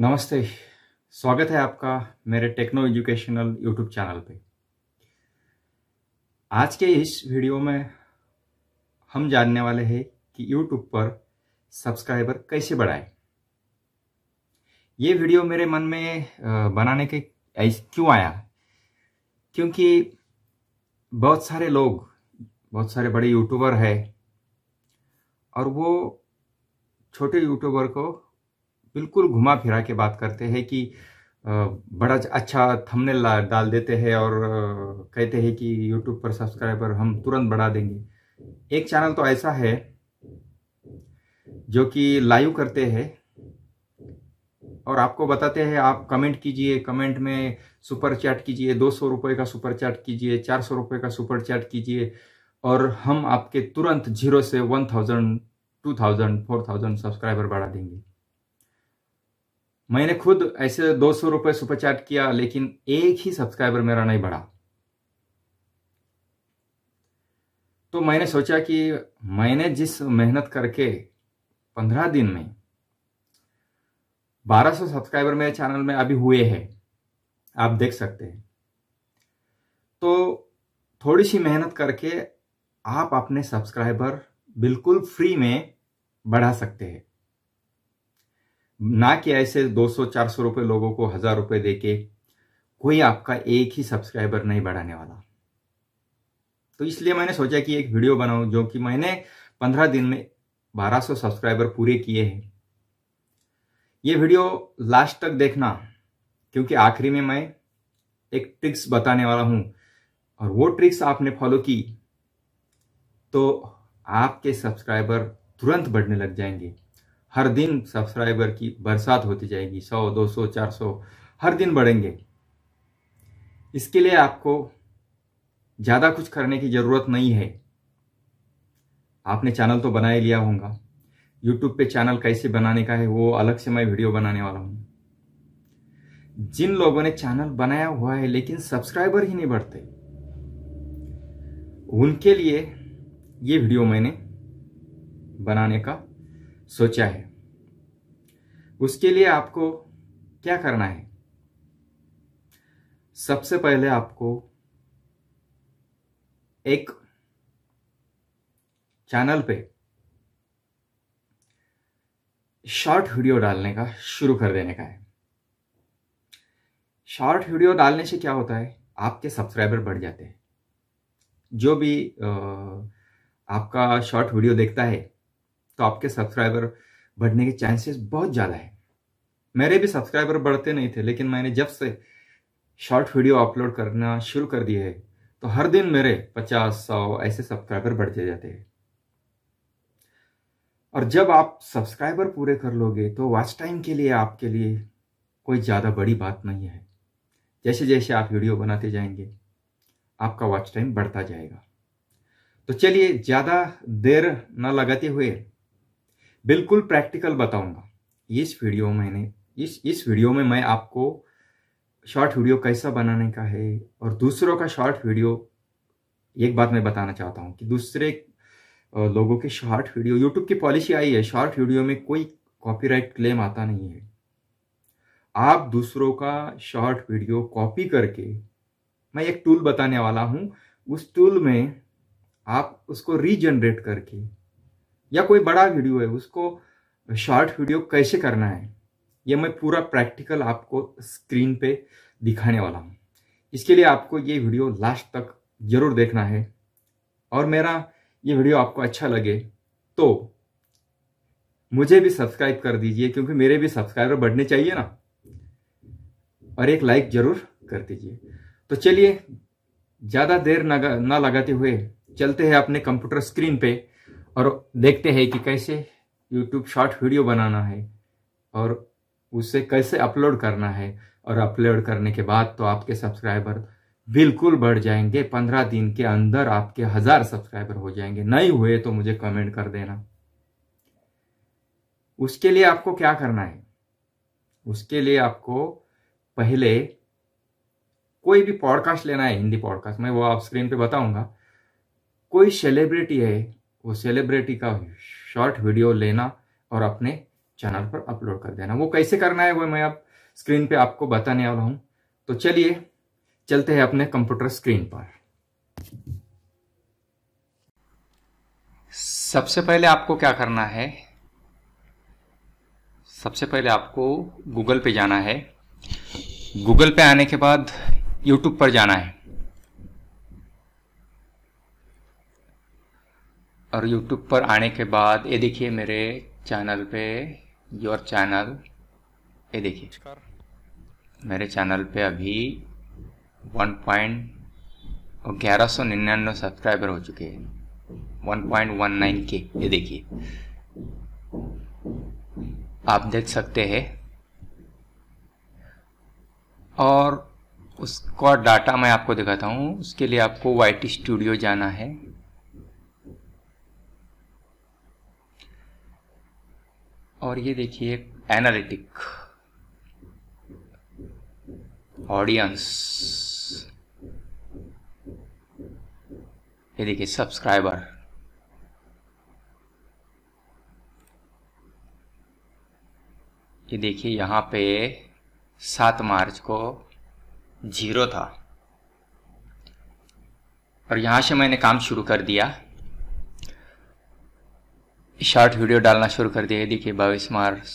नमस्ते स्वागत है आपका मेरे टेक्नो एजुकेशनल यूट्यूब चैनल पे आज के इस वीडियो में हम जानने वाले हैं कि यूट्यूब पर सब्सक्राइबर कैसे बढ़ाएं ये वीडियो मेरे मन में बनाने के क्यों आया क्योंकि बहुत सारे लोग बहुत सारे बड़े यूट्यूबर हैं और वो छोटे यूट्यूबर को बिल्कुल घुमा फिरा के बात करते हैं कि बड़ा अच्छा थंबनेल डाल देते हैं और कहते हैं कि यूट्यूब पर सब्सक्राइबर हम तुरंत बढ़ा देंगे एक चैनल तो ऐसा है जो कि लाइव करते हैं और आपको बताते हैं आप कमेंट कीजिए कमेंट में सुपर चैट कीजिए दो सौ रुपये का सुपर चैट कीजिए चार सौ रुपये का सुपर चैट कीजिए और हम आपके तुरंत जीरो से one thousand two thousand four thousand subscriber बढ़ा देंगे मैंने खुद ऐसे दो सौ रुपये सुपरचार्ट किया लेकिन एक ही सब्सक्राइबर मेरा नहीं बढ़ा तो मैंने सोचा कि मैंने जिस मेहनत करके पंद्रह दिन में बारह सौ सब्सक्राइबर मेरे चैनल में अभी हुए हैं आप देख सकते हैं तो थोड़ी सी मेहनत करके आप अपने सब्सक्राइबर बिल्कुल फ्री में बढ़ा सकते हैं ना कि ऐसे 200-400 रुपए लोगों को हजार रुपए देके कोई आपका एक ही सब्सक्राइबर नहीं बढ़ाने वाला तो इसलिए मैंने सोचा कि एक वीडियो बनाऊं जो कि मैंने 15 दिन में 1200 सब्सक्राइबर पूरे किए हैं ये वीडियो लास्ट तक देखना क्योंकि आखिरी में मैं एक ट्रिक्स बताने वाला हूं और वो ट्रिक्स आपने फॉलो की तो आपके सब्सक्राइबर तुरंत बढ़ने लग जाएंगे हर दिन सब्सक्राइबर की बरसात होती जाएगी सौ दो सौ चार सौ हर दिन बढ़ेंगे इसके लिए आपको ज़्यादा कुछ करने की ज़रूरत नहीं है आपने चैनल तो बना ही लिया होगा यूट्यूब पे चैनल कैसे बनाने का है वो अलग से मैं वीडियो बनाने वाला हूँ जिन लोगों ने चैनल बनाया हुआ है लेकिन सब्सक्राइबर ही नहीं बढ़ते उनके लिए ये वीडियो मैंने बनाने का सोचा है उसके लिए आपको क्या करना है सबसे पहले आपको एक चैनल पे शॉर्ट वीडियो डालने का शुरू कर देने का है शॉर्ट वीडियो डालने से क्या होता है आपके सब्सक्राइबर बढ़ जाते हैं जो भी आपका शॉर्ट वीडियो देखता है तो आपके सब्सक्राइबर बढ़ने के चांसेस बहुत ज़्यादा है मेरे भी सब्सक्राइबर बढ़ते नहीं थे लेकिन मैंने जब से शॉर्ट वीडियो अपलोड करना शुरू कर दिए है तो हर दिन मेरे पचास सौ ऐसे सब्सक्राइबर बढ़ते जाते हैं और जब आप सब्सक्राइबर पूरे कर लोगे तो वॉच टाइम के लिए आपके लिए कोई ज़्यादा बड़ी बात नहीं है जैसे जैसे आप वीडियो बनाते जाएंगे आपका वॉच टाइम बढ़ता जाएगा तो चलिए ज़्यादा देर न लगाते हुए बिल्कुल प्रैक्टिकल बताऊंगा इस वीडियो मैंने इस इस वीडियो में मैं आपको शॉर्ट वीडियो कैसा बनाने का है और दूसरों का शॉर्ट वीडियो एक बात मैं बताना चाहता हूँ कि दूसरे लोगों के शॉर्ट वीडियो यूट्यूब की पॉलिसी आई है शॉर्ट वीडियो में कोई कॉपीराइट क्लेम आता नहीं है आप दूसरों का शॉर्ट वीडियो कॉपी करके मैं एक टूल बताने वाला हूँ उस टूल में आप उसको रीजनरेट करके या कोई बड़ा वीडियो है उसको शॉर्ट वीडियो कैसे करना है ये मैं पूरा प्रैक्टिकल आपको स्क्रीन पे दिखाने वाला हूँ इसके लिए आपको ये वीडियो लास्ट तक जरूर देखना है और मेरा ये वीडियो आपको अच्छा लगे तो मुझे भी सब्सक्राइब कर दीजिए क्योंकि मेरे भी सब्सक्राइबर बढ़ने चाहिए ना और एक लाइक जरूर कर दीजिए तो चलिए ज़्यादा देर ना लगाते हुए चलते हैं अपने कंप्यूटर स्क्रीन पे और देखते हैं कि कैसे यूट्यूब शॉर्ट वीडियो बनाना है और उसे कैसे अपलोड करना है और अपलोड करने के बाद तो आपके सब्सक्राइबर बिल्कुल बढ़ जाएंगे पंद्रह दिन के अंदर आपके हजार सब्सक्राइबर हो जाएंगे नहीं हुए तो मुझे कमेंट कर देना उसके लिए आपको क्या करना है उसके लिए आपको पहले कोई भी पॉडकास्ट लेना है हिंदी पॉडकास्ट मैं वो आप स्क्रीन पे बताऊंगा कोई सेलिब्रिटी है वो सेलिब्रिटी का शॉर्ट वीडियो लेना और अपने चैनल पर अपलोड कर देना वो कैसे करना है वो मैं आप स्क्रीन पे आपको बताने वाला हूँ तो चलिए चलते हैं अपने कंप्यूटर स्क्रीन पर सबसे पहले आपको क्या करना है सबसे पहले आपको गूगल पे जाना है गूगल पे आने के बाद यूट्यूब पर जाना है और यूट्यूब पर आने के बाद ये देखिए मेरे चैनल पे योर चैनल ये देखिए मेरे चैनल पे अभी वन पॉइंट ग्यारह सौ निन्यानवे सब्सक्राइबर हो चुके हैं वन पॉइंट वन नाइन के ये देखिए आप देख सकते हैं और उसका डाटा मैं आपको दिखाता हूँ उसके लिए आपको वाई टी स्टूडियो जाना है और ये देखिए एनालिटिक ऑडियंस ये देखिए सब्सक्राइबर ये देखिए यहां पे सात मार्च को जीरो था और यहां से मैंने काम शुरू कर दिया शॉर्ट वीडियो डालना शुरू कर दिया है देखिए बाईस मार्च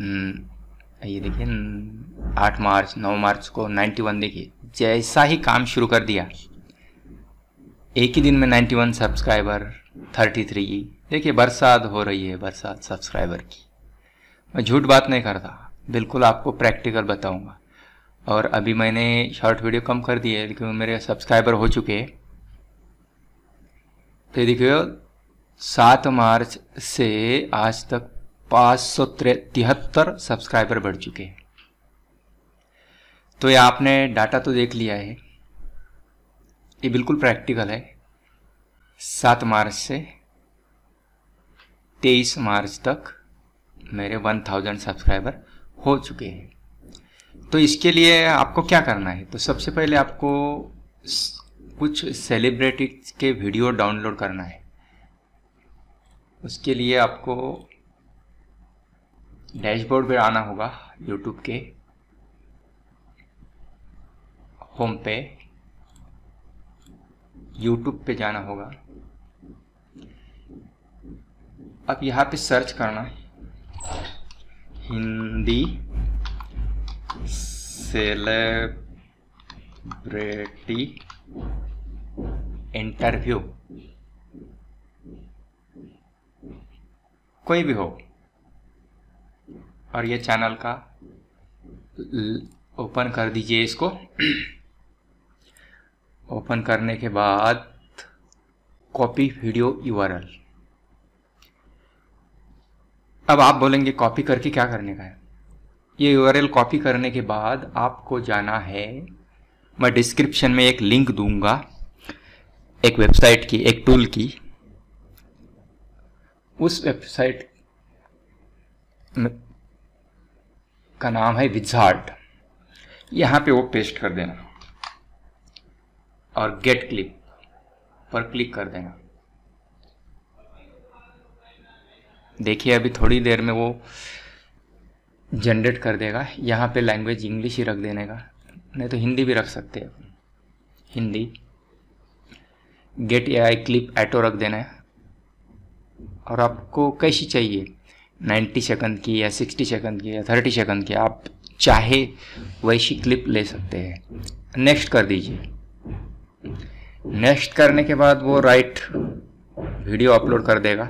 हम्म, ये देखिए आठ मार्च नौ मार्च को नाइन्टी वन देखिए जैसा ही काम शुरू कर दिया एक ही दिन में ninety one subscriber thirty three देखिए बरसात हो रही है बरसात सब्सक्राइबर की मैं झूठ बात नहीं करता बिल्कुल आपको प्रैक्टिकल बताऊंगा और अभी मैंने शॉर्ट वीडियो कम कर दिए है लेकिन मेरे सब्सक्राइबर हो चुके हैं तो देखिए सात मार्च से आज तक पाँच सौ तिहत्तर सब्सक्राइबर बढ़ चुके हैं तो ये आपने डाटा तो देख लिया है ये बिल्कुल प्रैक्टिकल है सात मार्च से तेईस मार्च तक मेरे वन थाउजेंड सब्सक्राइबर हो चुके हैं तो इसके लिए आपको क्या करना है तो सबसे पहले आपको कुछ सेलिब्रिटीज के वीडियो डाउनलोड करना है उसके लिए आपको डैशबोर्ड पर आना होगा यूट्यूब के होम पे यूट्यूब पे जाना होगा अब यहाँ पे सर्च करना हिंदी सेलेब्रिटी इंटरव्यू कोई भी हो और ये चैनल का ओपन कर दीजिए इसको ओपन करने के बाद कॉपी वीडियो यूआरएल अब आप बोलेंगे कॉपी करके क्या करने का है ये यूआरएल कॉपी करने के बाद आपको जाना है मैं डिस्क्रिप्शन में एक लिंक दूंगा एक वेबसाइट की एक टूल की उस वेबसाइट का नाम है विजार्ड यहां पे वो पेस्ट कर देना और गेट क्लिप पर क्लिक कर देना देखिए अभी थोड़ी देर में वो जनरेट कर देगा यहाँ पे लैंग्वेज इंग्लिश ही रख देने का नहीं तो हिंदी भी रख सकते हैं Hindi get A I clip auto रख देना है और आपको कैसी चाहिए 90 सेकंड की या 60 सेकंड की या 30 सेकंड की आप चाहे वैसी क्लिप ले सकते हैं नेक्स्ट कर दीजिए नेक्स्ट करने के बाद वो राइट वीडियो अपलोड कर देगा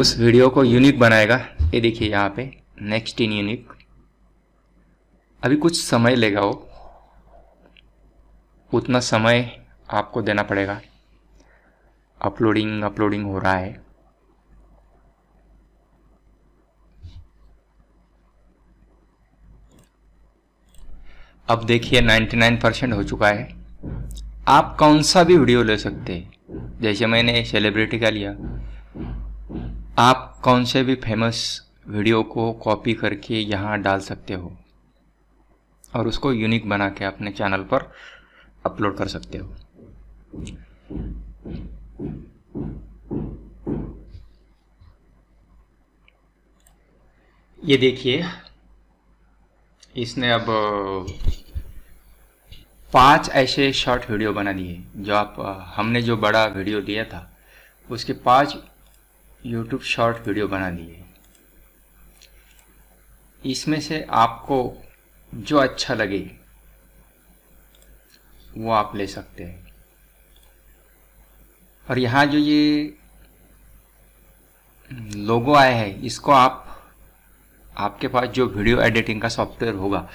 उस वीडियो को यूनिक बनाएगा ये देखिए यहाँ पे नेक्स्ट इन यूनिक अभी कुछ समय लेगा वो उतना समय आपको देना पड़ेगा अपलोडिंग अपलोडिंग हो रहा है अब देखिए 99 परसेंट हो चुका है आप कौन सा भी वीडियो ले सकते हैं जैसे मैंने सेलिब्रिटी का लिया आप कौन से भी फेमस वीडियो को कॉपी करके यहाँ डाल सकते हो और उसको यूनिक बना के अपने चैनल पर अपलोड कर सकते हो ये देखिए इसने अब पांच ऐसे शॉर्ट वीडियो बना दिए जो आप हमने जो बड़ा वीडियो दिया था उसके पांच यूट्यूब शॉर्ट वीडियो बना दिए इसमें से आपको जो अच्छा लगे वो आप ले सकते हैं और यहाँ जो ये लोगो आया है इसको आप आपके पास जो वीडियो एडिटिंग का सॉफ्टवेयर होगा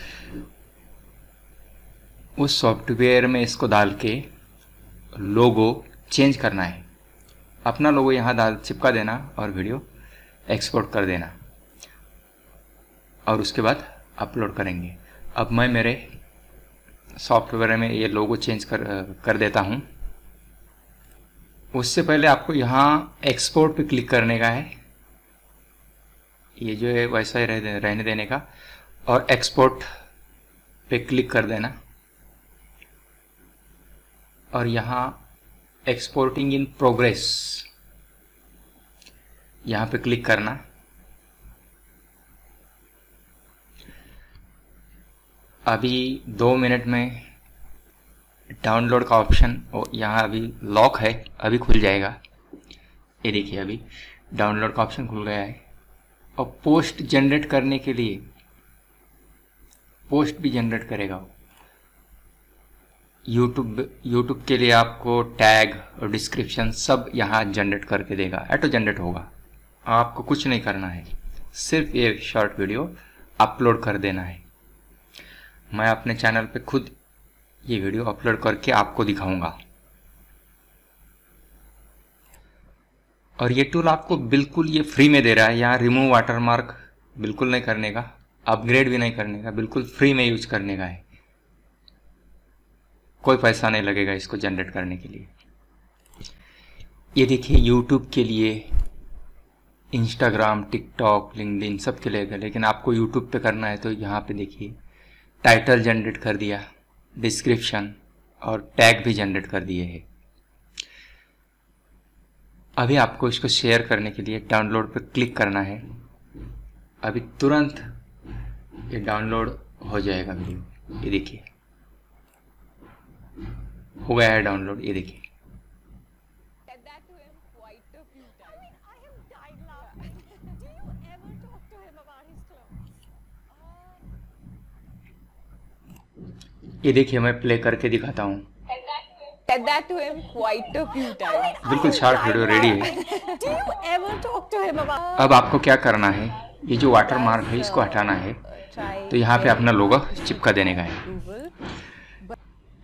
उस सॉफ्टवेयर में इसको डाल के लोगो चेंज करना है अपना लोगो यहाँ डाल चिपका देना और वीडियो एक्सपोर्ट कर देना और उसके बाद अपलोड करेंगे अब मैं मेरे सॉफ्टवेयर में ये लोगो चेंज कर कर देता हूँ उससे पहले आपको यहाँ एक्सपोर्ट पे क्लिक करने का है ये जो है वैसा ही रहने देने का और एक्सपोर्ट पे क्लिक कर देना और यहाँ एक्सपोर्टिंग इन प्रोग्रेस यहाँ पे क्लिक करना अभी दो मिनट में डाउनलोड का ऑप्शन यहाँ अभी लॉक है अभी खुल जाएगा ये देखिए अभी डाउनलोड का ऑप्शन खुल गया है और पोस्ट जनरेट करने के लिए पोस्ट भी जनरेट करेगा वो यूट्यूब यूट्यूब के लिए आपको टैग और डिस्क्रिप्शन सब यहाँ जनरेट करके देगा ऐटो जनरेट होगा आपको कुछ नहीं करना है सिर्फ ये शॉर्ट वीडियो अपलोड कर देना है मैं अपने चैनल पे खुद ये वीडियो अपलोड करके आपको दिखाऊंगा और ये टूल आपको बिल्कुल ये फ्री में दे रहा है यहाँ रिमूव वाटरमार्क बिल्कुल नहीं करने का अपग्रेड भी नहीं करने का बिल्कुल फ्री में यूज करने का है कोई पैसा नहीं लगेगा इसको जनरेट करने के लिए ये देखिए यूट्यूब के लिए इंस्टाग्राम टिकटॉक लिंकडिन सब के लिए लेकिन आपको यूट्यूब पे करना है तो यहाँ पे देखिए टाइटल जनरेट कर दिया डिस्क्रिप्शन और टैग भी जनरेट कर दिए है अभी आपको इसको शेयर करने के लिए डाउनलोड पर क्लिक करना है अभी तुरंत ये डाउनलोड हो जाएगा वीडियो ये देखिए हो गया है डाउनलोड ये देखिए ये देखिए मैं प्ले करके दिखाता हूँ बिल्कुल शार्प वीडियो रेडी है अब आपको क्या करना है ये जो वाटर मार्क है इसको हटाना है तो यहाँ पे अपना लोगो चिपका देने का है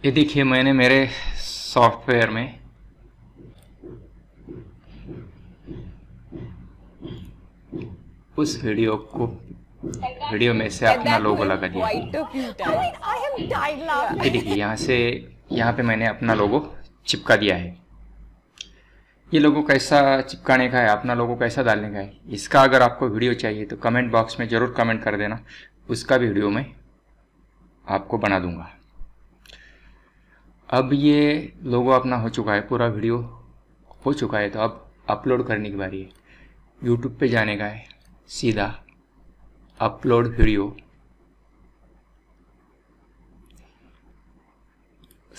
ये देखिए मैंने मेरे सॉफ्टवेयर में उस वीडियो को वीडियो में से अपना लोगो लगा दिया देखिए यहाँ से यहाँ पे मैंने अपना लोगो चिपका दिया है ये लोगो कैसा चिपकाने का है अपना लोगो कैसा डालने का है इसका अगर आपको वीडियो चाहिए तो कमेंट बॉक्स में ज़रूर कमेंट कर देना उसका भी वीडियो मैं आपको बना दूंगा अब ये लोगो अपना हो चुका है पूरा वीडियो हो चुका है तो अब अपलोड करने की बारी है यूट्यूब पे जाने का है सीधा upload video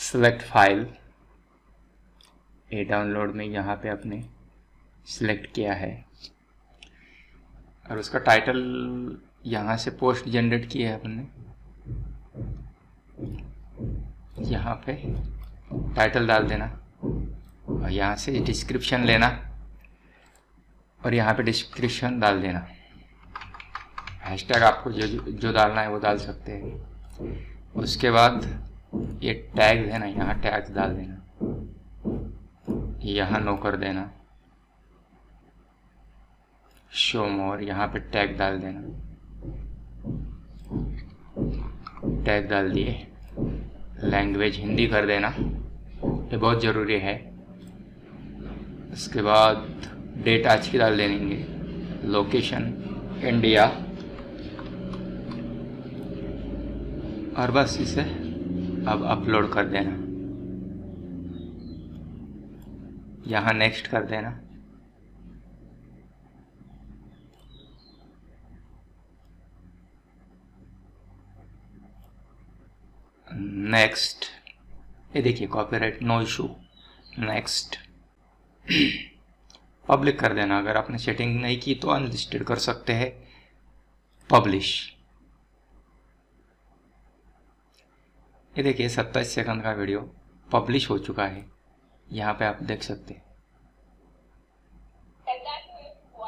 select file ये डाउनलोड में यहाँ पे आपने सेलेक्ट किया है और उसका टाइटल यहाँ से पोस्ट जनरेट किया है अपने यहाँ पे टाइटल डाल देना और यहाँ से डिस्क्रिप्शन लेना और यहाँ पे डिस्क्रिप्शन डाल देना हैशटैग आपको जो जो डालना है वो डाल सकते हैं उसके बाद ये टैग है ना यहाँ टैग डाल देना यहाँ नो कर देना शो मोर यहाँ पे टैग डाल देना टैग डाल दिए लैंग्वेज हिंदी कर देना ये बहुत ज़रूरी है उसके बाद डेट आज की डाल देंगे लोकेशन इंडिया और बस इसे अब अपलोड कर देना यहाँ नेक्स्ट कर देना नेक्स्ट ये देखिए copyright no issue next public कर देना अगर आपने सेटिंग नहीं की तो अनलिस्टेड कर सकते हैं पब्लिश ये देखिए सत्ताईस सेकंड का वीडियो पब्लिश हो चुका है यहाँ पे आप देख सकते हैं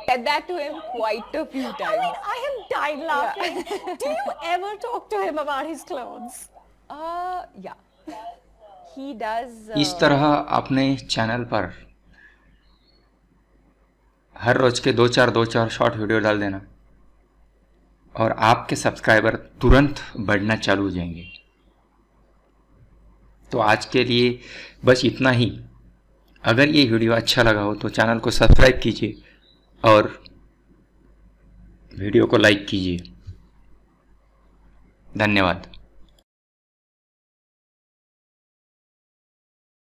said that to him quite a few times. I mean, I am dying laughing. Yeah. Do you ever talk to him about his clothes? Uh, yeah. He does. Uh... इस तरह अपने चैनल पर हर रोज के दो चार दो चार शॉर्ट वीडियो डाल देना और आपके सब्सक्राइबर तुरंत बढ़ना चालू हो जाएंगे तो आज के लिए बस इतना ही अगर ये वीडियो अच्छा लगा हो तो चैनल को सब्सक्राइब कीजिए और वीडियो को लाइक कीजिए धन्यवाद